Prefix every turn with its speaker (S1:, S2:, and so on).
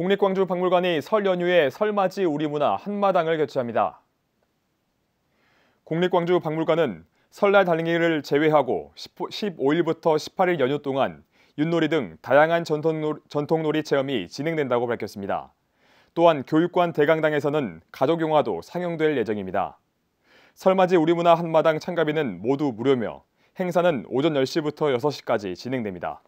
S1: 국립광주박물관이 설 연휴에 설맞이 우리 문화 한마당을 개최합니다. 국립광주박물관은 설날 달리기를 제외하고 15일부터 18일 연휴 동안 윷놀이 등 다양한 전통놀이 체험이 진행된다고 밝혔습니다. 또한 교육관 대강당에서는 가족 영화도 상영될 예정입니다. 설맞이 우리문화 한마당 참가비는 모두 무료며 행사는 오전 10시부터 6시까지 진행됩니다.